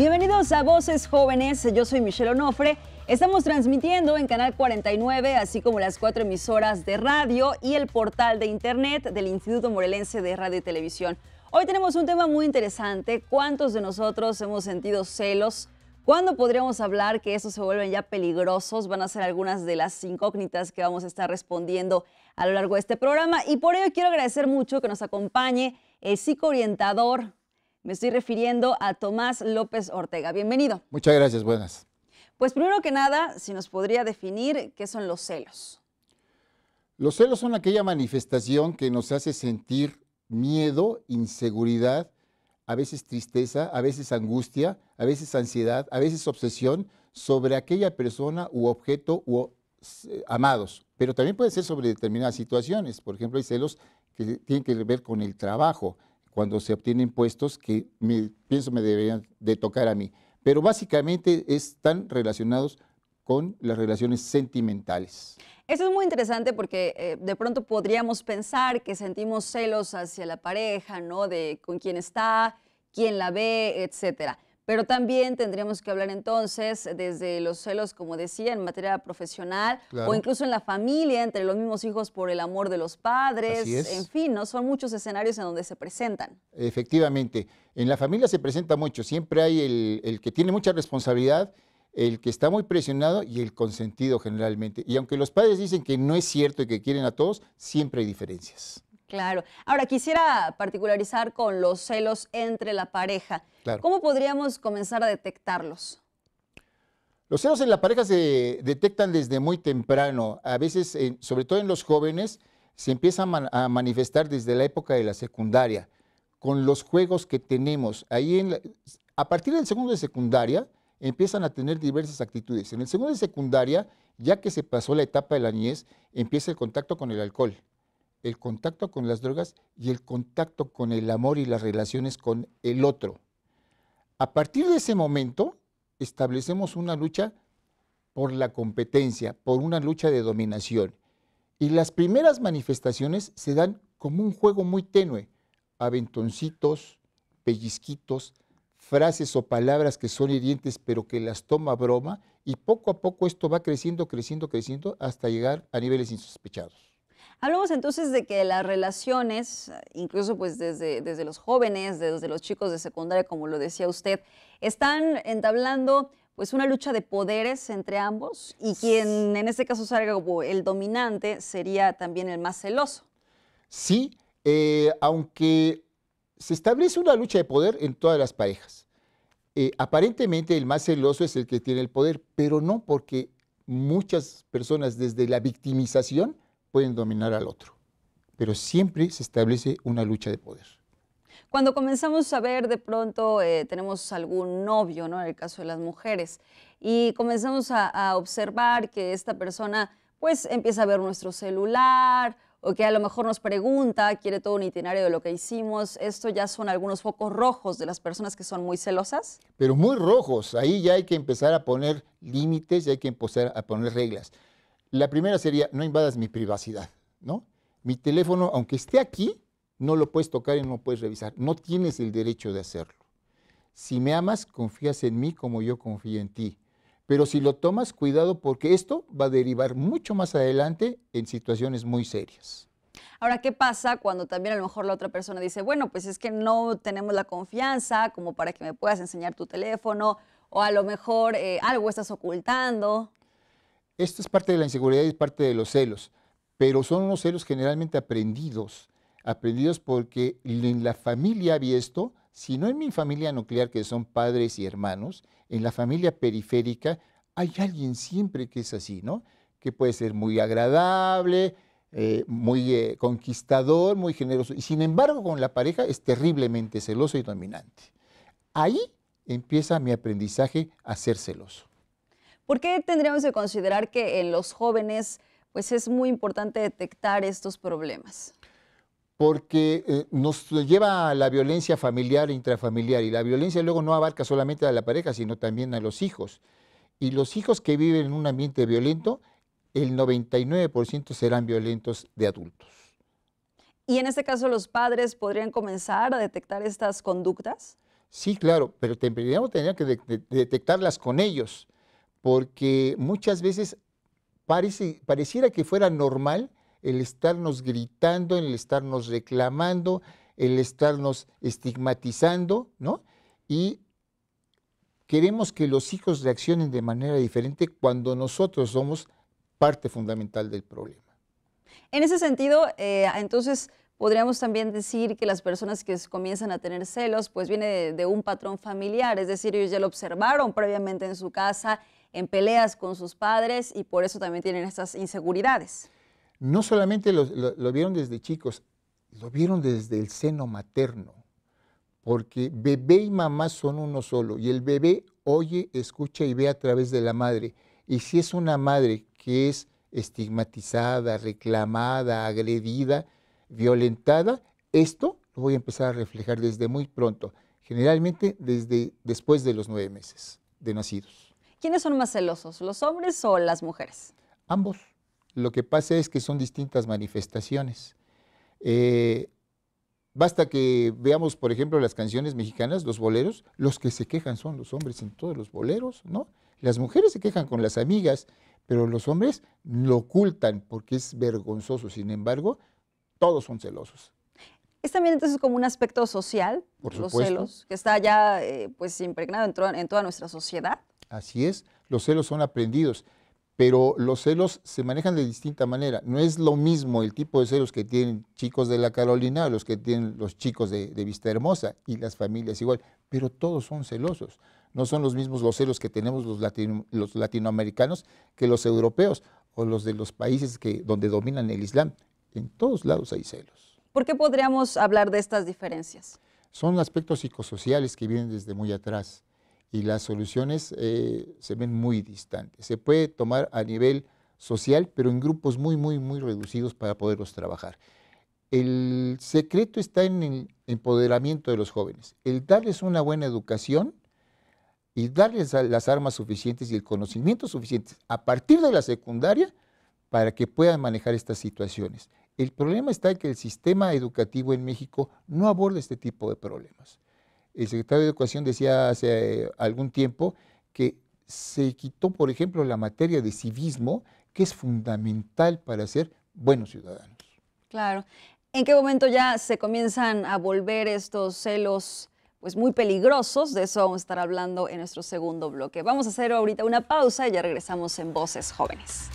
Bienvenidos a Voces Jóvenes, yo soy Michelle Onofre. Estamos transmitiendo en Canal 49, así como las cuatro emisoras de radio y el portal de internet del Instituto Morelense de Radio y Televisión. Hoy tenemos un tema muy interesante, ¿cuántos de nosotros hemos sentido celos? ¿Cuándo podríamos hablar que estos se vuelven ya peligrosos? Van a ser algunas de las incógnitas que vamos a estar respondiendo a lo largo de este programa y por ello quiero agradecer mucho que nos acompañe el psicoorientador, me estoy refiriendo a Tomás López Ortega. Bienvenido. Muchas gracias, buenas. Pues primero que nada, si nos podría definir qué son los celos. Los celos son aquella manifestación que nos hace sentir miedo, inseguridad, a veces tristeza, a veces angustia, a veces ansiedad, a veces obsesión sobre aquella persona u objeto u eh, amados, pero también puede ser sobre determinadas situaciones. Por ejemplo, hay celos que tienen que ver con el trabajo, cuando se obtienen puestos que pienso me deberían de tocar a mí. Pero básicamente están relacionados con las relaciones sentimentales. Eso es muy interesante porque eh, de pronto podríamos pensar que sentimos celos hacia la pareja, ¿no? De con quién está, quién la ve, etcétera. Pero también tendríamos que hablar entonces desde los celos, como decía, en materia profesional o incluso en la familia, entre los mismos hijos por el amor de los padres. En fin, ¿no? Son muchos escenarios en donde se presentan. Efectivamente. En la familia se presenta mucho. Siempre hay el que tiene mucha responsabilidad, el que está muy presionado y el consentido generalmente. Y aunque los padres dicen que no es cierto y que quieren a todos, siempre hay diferencias. Claro. Ahora, quisiera particularizar con los celos entre la pareja. ¿Cómo podríamos comenzar a detectarlos? Los celos en la pareja se detectan desde muy temprano. A veces, eh, sobre todo en los jóvenes, se empiezan a, manifestar desde la época de la secundaria, con los juegos que tenemos. Ahí a partir del segundo de secundaria, empiezan a tener diversas actitudes. En el segundo de secundaria, ya que se pasó la etapa de la niñez, empieza el contacto con el alcohol el contacto con las drogas y el contacto con el amor y las relaciones con el otro. A partir de ese momento, establecemos una lucha por la competencia, por una lucha de dominación. Y las primeras manifestaciones se dan como un juego muy tenue, aventoncitos, pellizquitos, frases o palabras que son hirientes pero que las toma broma y poco a poco esto va creciendo, creciendo, creciendo hasta llegar a niveles insospechados. Hablamos entonces de que las relaciones, incluso pues desde, desde los jóvenes, desde los chicos de secundaria, como lo decía usted, están entablando pues una lucha de poderes entre ambos y quien en este caso salga como el dominante sería también el más celoso. Sí, eh, aunque se establece una lucha de poder en todas las parejas. Eh, aparentemente el más celoso es el que tiene el poder, pero no porque muchas personas desde la victimización pueden dominar al otro, pero siempre se establece una lucha de poder. Cuando comenzamos a ver, de pronto eh, tenemos algún novio, ¿no? En el caso de las mujeres, y comenzamos a, observar que esta persona, pues, empieza a ver nuestro celular o que a lo mejor nos pregunta, quiere todo un itinerario de lo que hicimos. Esto ya son algunos focos rojos de las personas que son muy celosas. Pero muy rojos, ahí ya hay que empezar a poner límites y hay que empezar a poner reglas. La primera sería, no invadas mi privacidad, ¿no? Mi teléfono, aunque esté aquí, no lo puedes tocar y no lo puedes revisar. No tienes el derecho de hacerlo. Si me amas, confías en mí como yo confío en ti. Pero si lo tomas, cuidado porque esto va a derivar mucho más adelante en situaciones muy serias. Ahora, ¿qué pasa cuando también a lo mejor la otra persona dice, bueno, pues es que no tenemos la confianza como para que me puedas enseñar tu teléfono o a lo mejor eh, algo estás ocultando? Esto es parte de la inseguridad y es parte de los celos, pero son unos celos generalmente aprendidos, aprendidos porque en la familia había esto, si no en mi familia nuclear, que son padres y hermanos, en la familia periférica hay alguien siempre que es así, ¿no? Que puede ser muy agradable, eh, muy eh, conquistador, muy generoso, y sin embargo con la pareja es terriblemente celoso y dominante. Ahí empieza mi aprendizaje a ser celoso. ¿Por qué tendríamos que considerar que en los jóvenes pues es muy importante detectar estos problemas? Porque eh, nos lleva a la violencia familiar e intrafamiliar y la violencia luego no abarca solamente a la pareja, sino también a los hijos. Y los hijos que viven en un ambiente violento, el 99% serán violentos de adultos. ¿Y en este caso los padres podrían comenzar a detectar estas conductas? Sí, claro, pero tendríamos que detectarlas con ellos porque muchas veces parece, pareciera que fuera normal el estarnos gritando, el estarnos reclamando, el estarnos estigmatizando, ¿no? Y queremos que los hijos reaccionen de manera diferente cuando nosotros somos parte fundamental del problema. En ese sentido, eh, entonces, Podríamos también decir que las personas que comienzan a tener celos, pues viene de, un patrón familiar, es decir, ellos ya lo observaron previamente en su casa, en peleas con sus padres y por eso también tienen estas inseguridades. No solamente lo vieron desde chicos, lo vieron desde el seno materno, porque bebé y mamá son uno solo y el bebé oye, escucha y ve a través de la madre. Y si es una madre que es estigmatizada, reclamada, agredida, violentada, esto lo voy a empezar a reflejar desde muy pronto, generalmente desde después de los nueve meses de nacidos. ¿Quiénes son más celosos, los hombres o las mujeres? Ambos. Lo que pasa es que son distintas manifestaciones. Eh, basta que veamos, por ejemplo, las canciones mexicanas, los boleros, los que se quejan son los hombres en todos los boleros, ¿no? Las mujeres se quejan con las amigas, pero los hombres lo ocultan porque es vergonzoso. Sin embargo, todos son celosos. Es también entonces como un aspecto social, los celos, que está ya eh, pues impregnado en, toda nuestra sociedad. Así es, los celos son aprendidos, pero los celos se manejan de distinta manera. No es lo mismo el tipo de celos que tienen chicos de la Carolina o los que tienen los chicos de, de Vista Hermosa y las familias igual, pero todos son celosos. No son los mismos los celos que tenemos los, los latinoamericanos que los europeos o los de los países que, donde dominan el Islam. En todos lados hay celos. ¿Por qué podríamos hablar de estas diferencias? Son aspectos psicosociales que vienen desde muy atrás y las soluciones eh, se ven muy distantes. Se puede tomar a nivel social, pero en grupos muy, muy, muy reducidos para poderlos trabajar. El secreto está en el empoderamiento de los jóvenes, el darles una buena educación y darles las armas suficientes y el conocimiento suficiente a partir de la secundaria para que puedan manejar estas situaciones. El problema está en que el sistema educativo en México no aborda este tipo de problemas. El secretario de Educación decía hace eh, algún tiempo que se quitó, por ejemplo, la materia de civismo, que es fundamental para ser buenos ciudadanos. Claro. ¿En qué momento ya se comienzan a volver estos celos pues muy peligrosos. De eso vamos a estar hablando en nuestro segundo bloque. Vamos a hacer ahorita una pausa y ya regresamos en Voces Jóvenes.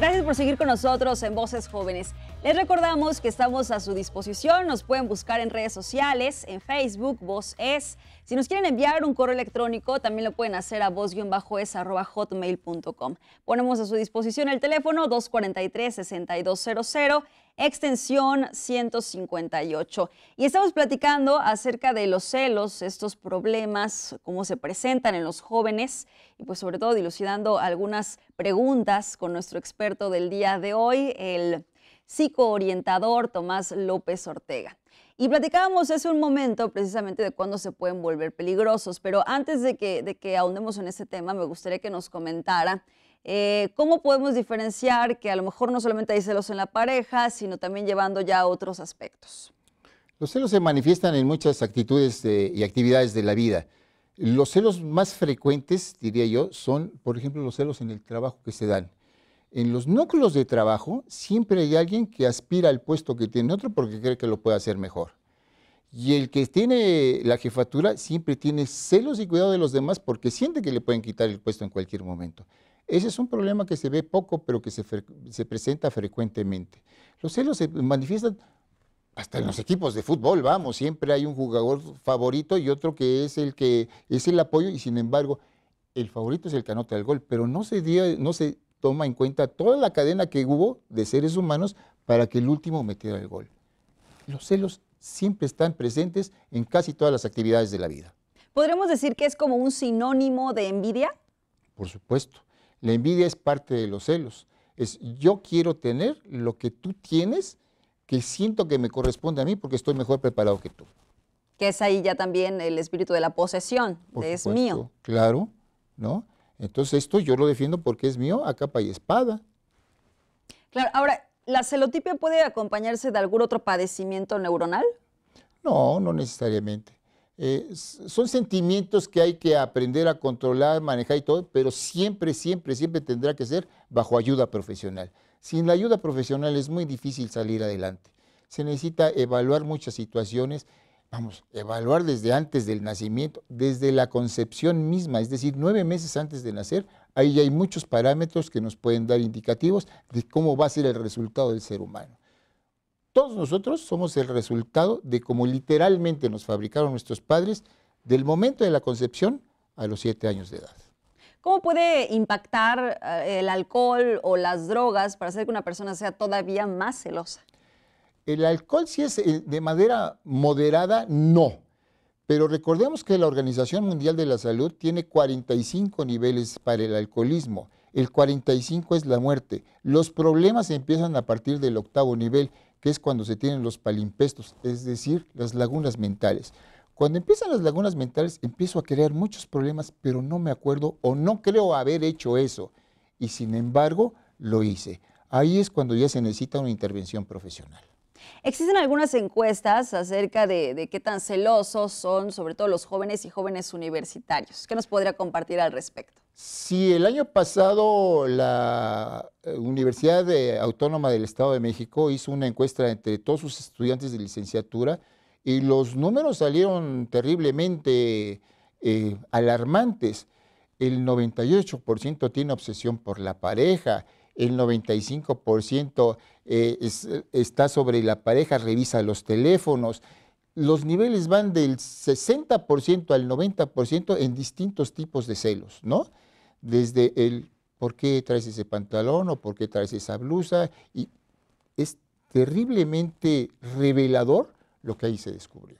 Gracias por seguir con nosotros en Voces Jóvenes. Les recordamos que estamos a su disposición. Nos pueden buscar en redes sociales, en Facebook, Voz Es. Si nos quieren enviar un correo electrónico, también lo pueden hacer a voz-es.hotmail.com. Ponemos a su disposición el teléfono 243-6200 extensión 158. Y estamos platicando acerca de los celos, estos problemas, cómo se presentan en los jóvenes y pues sobre todo dilucidando algunas preguntas con nuestro experto del día de hoy, el psicoorientador Tomás López Ortega. Y platicábamos hace un momento precisamente de cuándo se pueden volver peligrosos, pero antes de que, de que ahondemos en este tema, me gustaría que nos comentara eh, ¿Cómo podemos diferenciar que a lo mejor no solamente hay celos en la pareja, sino también llevando ya a otros aspectos? Los celos se manifiestan en muchas actitudes eh, y actividades de la vida. Los celos más frecuentes, diría yo, son, por ejemplo, los celos en el trabajo que se dan. En los núcleos de trabajo siempre hay alguien que aspira al puesto que tiene otro porque cree que lo puede hacer mejor. Y el que tiene la jefatura siempre tiene celos y cuidado de los demás porque siente que le pueden quitar el puesto en cualquier momento. Ese es un problema que se ve poco, pero que se, presenta frecuentemente. Los celos se manifiestan hasta en los equipos de fútbol, vamos, siempre hay un jugador favorito y otro que es el que es el apoyo y sin embargo el favorito es el que anota el gol, pero no se, no se toma en cuenta toda la cadena que hubo de seres humanos para que el último metiera el gol. Los celos siempre están presentes en casi todas las actividades de la vida. ¿Podríamos decir que es como un sinónimo de envidia? Por supuesto. La envidia es parte de los celos. Es yo quiero tener lo que tú tienes que siento que me corresponde a mí porque estoy mejor preparado que tú. Que es ahí ya también el espíritu de la posesión, es mío. Claro, ¿no? Entonces esto yo lo defiendo porque es mío a capa y espada. Claro, ahora, ¿la celotipia puede acompañarse de algún otro padecimiento neuronal? No, no necesariamente. Eh, son sentimientos que hay que aprender a controlar, manejar y todo, pero siempre, siempre, siempre tendrá que ser bajo ayuda profesional. Sin la ayuda profesional es muy difícil salir adelante. Se necesita evaluar muchas situaciones, vamos, evaluar desde antes del nacimiento, desde la concepción misma, es decir, nueve meses antes de nacer, ahí hay muchos parámetros que nos pueden dar indicativos de cómo va a ser el resultado del ser humano. Todos nosotros somos el resultado de cómo literalmente nos fabricaron nuestros padres del momento de la concepción a los siete años de edad. ¿Cómo puede impactar eh, el alcohol o las drogas para hacer que una persona sea todavía más celosa? El alcohol, si es eh, de manera moderada, no. Pero recordemos que la Organización Mundial de la Salud tiene 45 niveles para el alcoholismo. El 45 es la muerte. Los problemas empiezan a partir del octavo nivel que es cuando se tienen los palimpestos, es decir, las lagunas mentales. Cuando empiezan las lagunas mentales, empiezo a crear muchos problemas, pero no me acuerdo o no creo haber hecho eso. Y sin embargo, lo hice. Ahí es cuando ya se necesita una intervención profesional. Existen algunas encuestas acerca de, de, qué tan celosos son, sobre todo los jóvenes y jóvenes universitarios. ¿Qué nos podría compartir al respecto? Si el año pasado la eh, Universidad Autónoma del Estado de México hizo una encuesta entre todos sus estudiantes de licenciatura y los números salieron terriblemente eh, alarmantes, el 98% tiene obsesión por la pareja, el 95% eh, está sobre la pareja, revisa los teléfonos, los niveles van del 60% al 90% en distintos tipos de celos, ¿no? Desde el por qué traes ese pantalón o por qué traes esa blusa. Y es terriblemente revelador lo que ahí se descubrió.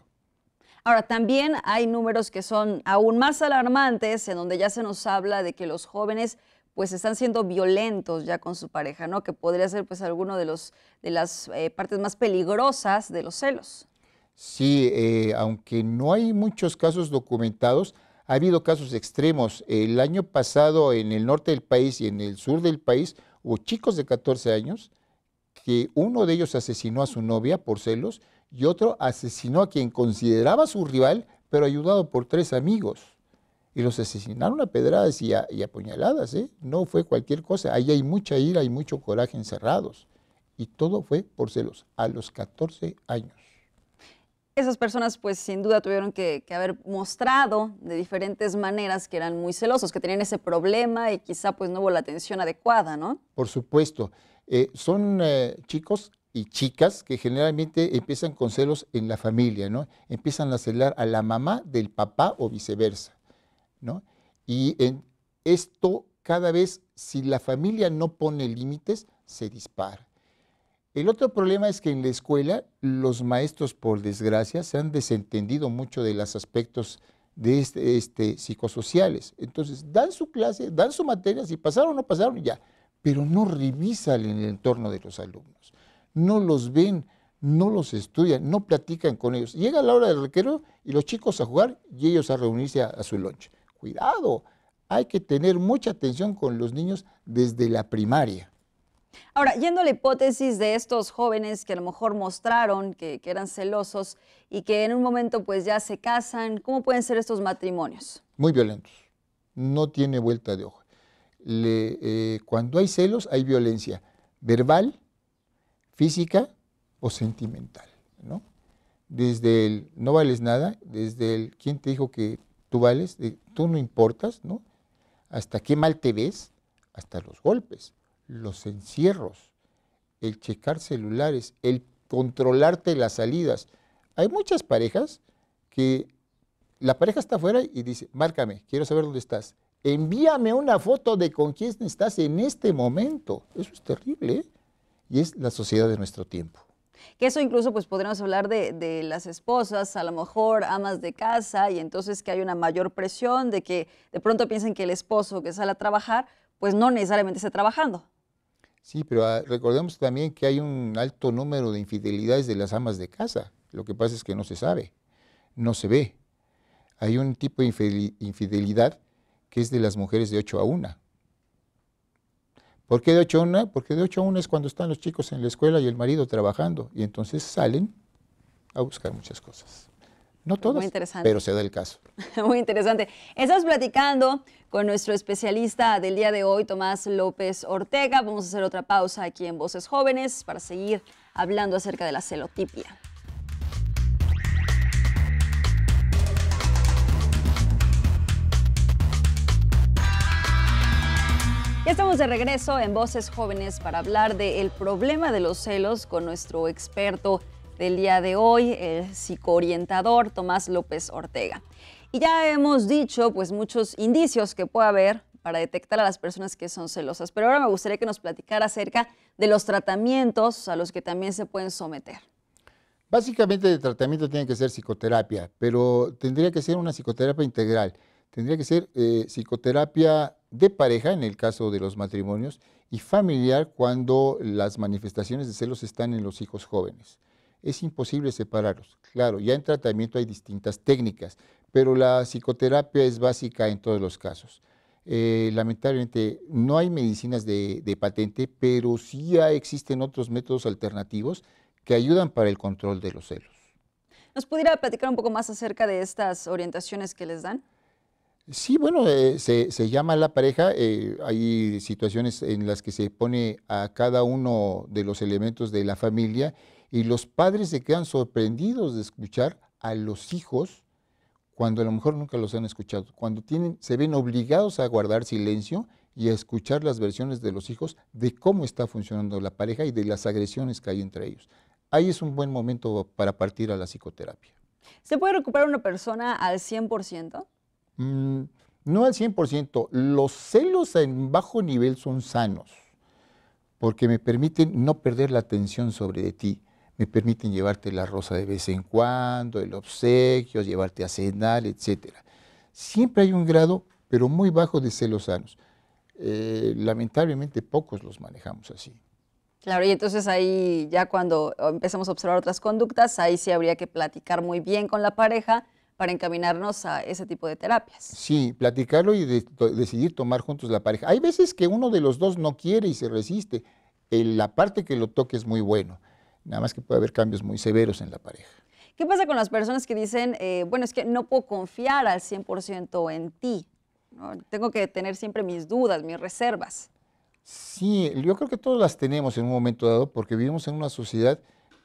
Ahora, también hay números que son aún más alarmantes, en donde ya se nos habla de que los jóvenes pues están siendo violentos ya con su pareja, ¿no? Que podría ser pues alguno de los de las eh, partes más peligrosas de los celos. Sí, eh, aunque no hay muchos casos documentados, ha habido casos extremos. El año pasado en el norte del país y en el sur del país hubo chicos de 14 años que uno de ellos asesinó a su novia por celos y otro asesinó a quien consideraba su rival, pero ayudado por tres amigos. Y los asesinaron a pedradas y a, puñaladas, ¿eh? no fue cualquier cosa. Ahí hay mucha ira y mucho coraje encerrados. Y todo fue por celos, a los 14 años. Esas personas pues sin duda tuvieron que, haber mostrado de diferentes maneras que eran muy celosos, que tenían ese problema y quizá pues no hubo la atención adecuada, ¿no? Por supuesto. Eh, son eh, chicos y chicas que generalmente empiezan con celos en la familia, ¿no? Empiezan a celar a la mamá del papá o viceversa, ¿no? Y en esto cada vez, si la familia no pone límites, se dispara. El otro problema es que en la escuela los maestros, por desgracia, se han desentendido mucho de los aspectos de este, este psicosociales. Entonces, dan su clase, dan su materia, si pasaron o no pasaron, ya, pero no revisan el entorno de los alumnos, no los ven, no los estudian, no platican con ellos. Llega la hora del recreo y los chicos a jugar y ellos a reunirse a, a su lunch. Cuidado, hay que tener mucha atención con los niños desde la primaria. Ahora, yendo a la hipótesis de estos jóvenes que a lo mejor mostraron que, eran celosos y que en un momento pues ya se casan, ¿cómo pueden ser estos matrimonios? Muy violentos, no tiene vuelta de ojo. Eh, cuando hay celos hay violencia verbal, física o sentimental, ¿no? Desde el no vales nada, desde el quién te dijo que tú vales, tú no importas, ¿no? Hasta qué mal te ves, hasta los golpes los encierros, el checar celulares, el controlarte las salidas. Hay muchas parejas que la pareja está afuera y dice, márcame, quiero saber dónde estás. Envíame una foto de con quién estás en este momento. Eso es terrible. ¿eh? Y es la sociedad de nuestro tiempo. Que eso incluso pues podríamos hablar de, de, las esposas, a lo mejor amas de casa y entonces que hay una mayor presión de que de pronto piensen que el esposo que sale a trabajar pues no necesariamente está trabajando, Sí, pero ah, recordemos también que hay un alto número de infidelidades de las amas de casa. Lo que pasa es que no se sabe, no se ve. Hay un tipo de infidelidad que es de las mujeres de 8 a 1. ¿Por qué de 8 a 1? Porque de 8 a 1 es cuando están los chicos en la escuela y el marido trabajando. Y entonces salen a buscar muchas cosas. No todas, pero se da el caso. Muy interesante. Estás platicando con nuestro especialista del día de hoy, Tomás López Ortega. Vamos a hacer otra pausa aquí en Voces Jóvenes para seguir hablando acerca de la celotipia. Ya estamos de regreso en Voces Jóvenes para hablar del problema de los celos con nuestro experto del día de hoy, el psicoorientador Tomás López Ortega. Y ya hemos dicho pues muchos indicios que puede haber para detectar a las personas que son celosas, pero ahora me gustaría que nos platicara acerca de los tratamientos a los que también se pueden someter. Básicamente el tratamiento tiene que ser psicoterapia, pero tendría que ser una psicoterapia integral. Tendría que ser eh, psicoterapia de pareja en el caso de los matrimonios y familiar cuando las manifestaciones de celos están en los hijos jóvenes es imposible separarlos. Claro, ya en tratamiento hay distintas técnicas, pero la psicoterapia es básica en todos los casos. Eh, lamentablemente no hay medicinas de, patente, pero sí ya existen otros métodos alternativos que ayudan para el control de los celos. ¿Nos pudiera platicar un poco más acerca de estas orientaciones que les dan? Sí, bueno, eh, se, llama la pareja. Eh, hay situaciones en las que se pone a cada uno de los elementos de la familia y los padres se quedan sorprendidos de escuchar a los hijos cuando a lo mejor nunca los han escuchado, cuando tienen, se ven obligados a guardar silencio y a escuchar las versiones de los hijos de cómo está funcionando la pareja y de las agresiones que hay entre ellos. Ahí es un buen momento para partir a la psicoterapia. ¿Se puede recuperar una persona al 100%? Mm, no al 100%. Los celos en bajo nivel son sanos porque me permiten no perder la atención sobre de ti me permiten llevarte la rosa de vez en cuando, el obsequio, llevarte a cenar, etc. Siempre hay un grado, pero muy bajo, de celos sanos. Eh, lamentablemente pocos los manejamos así. Claro, y entonces ahí ya cuando empezamos a observar otras conductas, ahí sí habría que platicar muy bien con la pareja para encaminarnos a ese tipo de terapias. Sí, platicarlo y decidir tomar juntos la pareja. Hay veces que uno de los dos no quiere y se resiste. la parte que lo toque es muy bueno. Nada más que puede haber cambios muy severos en la pareja. ¿Qué pasa con las personas que dicen, eh, bueno, es que no puedo confiar al 100% en ti? Tengo que tener siempre mis dudas, mis reservas. Sí, yo creo que todas las tenemos en un momento dado porque vivimos en una sociedad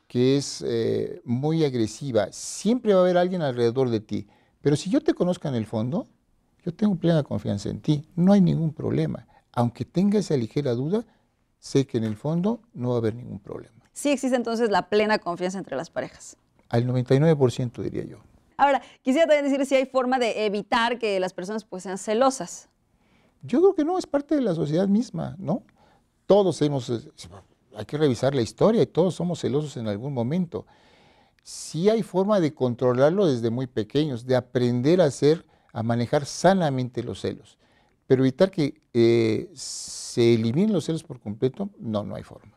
que es eh, muy agresiva. Siempre va a haber alguien alrededor de ti. Pero si yo te conozco en el fondo, yo tengo plena confianza en ti. No hay ningún problema. Aunque tenga esa ligera duda, sé que en el fondo no va a haber ningún problema. Sí existe entonces la plena confianza entre las parejas. Al 99% diría yo. Ahora, quisiera también decir si hay forma de evitar que las personas pues, sean celosas. Yo creo que no, es parte de la sociedad misma, ¿no? Todos hemos, eh, hay que revisar la historia y todos somos celosos en algún momento. Sí hay forma de controlarlo desde muy pequeños, de aprender a hacer, a manejar sanamente los celos, pero evitar que eh, se eliminen los celos por completo, no, no hay forma.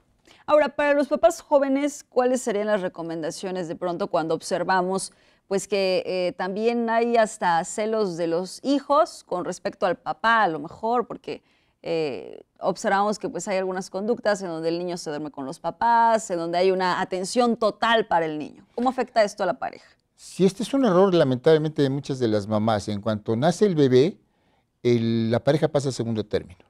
Ahora, para los papás jóvenes, ¿cuáles serían las recomendaciones de pronto cuando observamos pues que eh, también hay hasta celos de los hijos con respecto al papá, a lo mejor, porque eh, observamos que pues hay algunas conductas en donde el niño se duerme con los papás, en donde hay una atención total para el niño. ¿Cómo afecta esto a la pareja? Si este es un error lamentablemente de muchas de las mamás, en cuanto nace el bebé, la pareja pasa a segundo término.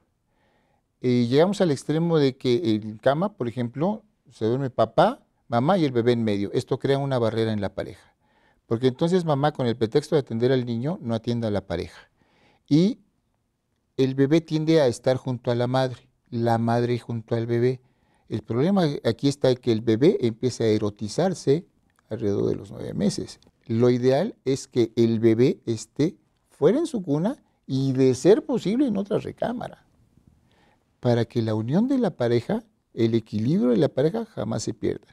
Eh, llegamos al extremo de que en cama, por ejemplo, se duerme papá, mamá y el bebé en medio. Esto crea una barrera en la pareja. Porque entonces mamá, con el pretexto de atender al niño, no atiende a la pareja. Y el bebé tiende a estar junto a la madre, la madre junto al bebé. El problema aquí está que el bebé empieza a erotizarse alrededor de los nueve meses. Lo ideal es que el bebé esté fuera en su cuna y, de ser posible, en otra recámara para que la unión de la pareja, el equilibrio de la pareja jamás se pierda.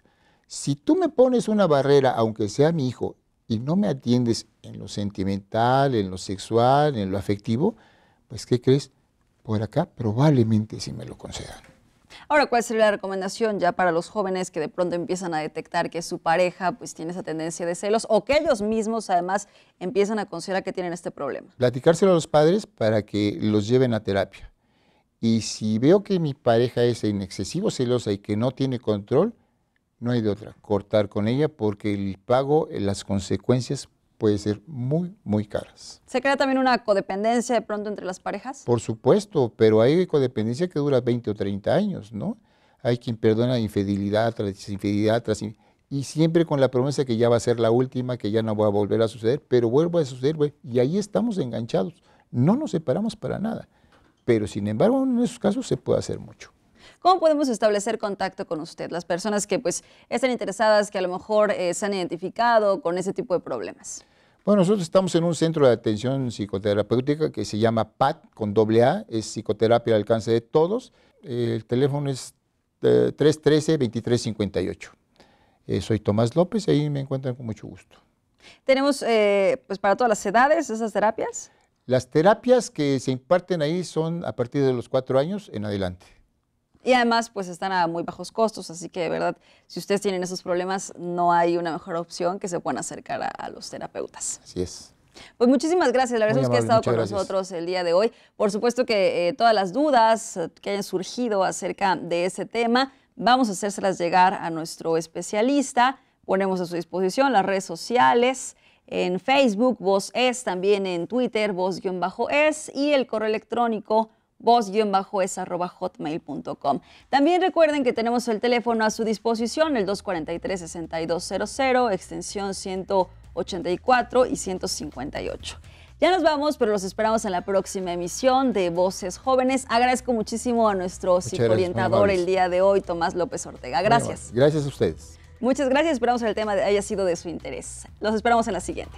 Si tú me pones una barrera, aunque sea mi hijo, y no me atiendes en lo sentimental, en lo sexual, en lo afectivo, pues ¿qué crees? Por acá probablemente sí me lo concedan. Ahora, ¿cuál sería la recomendación ya para los jóvenes que de pronto empiezan a detectar que su pareja pues tiene esa tendencia de celos o que ellos mismos además empiezan a considerar que tienen este problema? Platicárselo a los padres para que los lleven a terapia. Y si veo que mi pareja es en excesivo celosa y que no tiene control, no hay de otra, cortar con ella porque el pago, eh, las consecuencias puede ser muy, muy caras. ¿Se crea también una codependencia de pronto entre las parejas? Por supuesto, pero hay codependencia que dura 20 o 30 años, ¿no? Hay quien perdona infidelidad tras infidelidad tras infidelidad y siempre con la promesa que ya va a ser la última, que ya no va a volver a suceder, pero vuelve a suceder, y ahí estamos enganchados. No nos separamos para nada pero sin embargo en esos casos se puede hacer mucho. ¿Cómo podemos establecer contacto con usted? Las personas que pues están interesadas, que a lo mejor eh, se han identificado con ese tipo de problemas. Bueno, nosotros estamos en un centro de atención psicoterapéutica que se llama PAT con doble A, es psicoterapia al alcance de todos. El teléfono es 313-2358. Eh, eh, soy Tomás López ahí me encuentran con mucho gusto. ¿Tenemos pues para todas las edades esas terapias? Las terapias que se imparten ahí son a partir de los cuatro años en adelante. Y además, pues están a muy bajos costos, así que de verdad, si ustedes tienen esos problemas, no hay una mejor opción que se puedan acercar a, los terapeutas. Así es. Pues muchísimas gracias, la verdad es que ha estado con nosotros el día de hoy. Por supuesto que eh, todas las dudas eh, que hayan surgido acerca de ese tema, vamos a hacérselas llegar a nuestro especialista. Ponemos a su disposición las redes sociales en Facebook, Voz Es, también en Twitter, Voz-Es y el correo electrónico voz hotmail.com. También recuerden que tenemos el teléfono a su disposición, el 243-6200, extensión 184 y 158. Ya nos vamos, pero los esperamos en la próxima emisión de Voces Jóvenes. Agradezco muchísimo a nuestro psicoorientador el día de hoy, Tomás López Ortega. Gracias. Gracias a ustedes. Muchas gracias, esperamos que el tema haya sido de su interés. Los esperamos en la siguiente.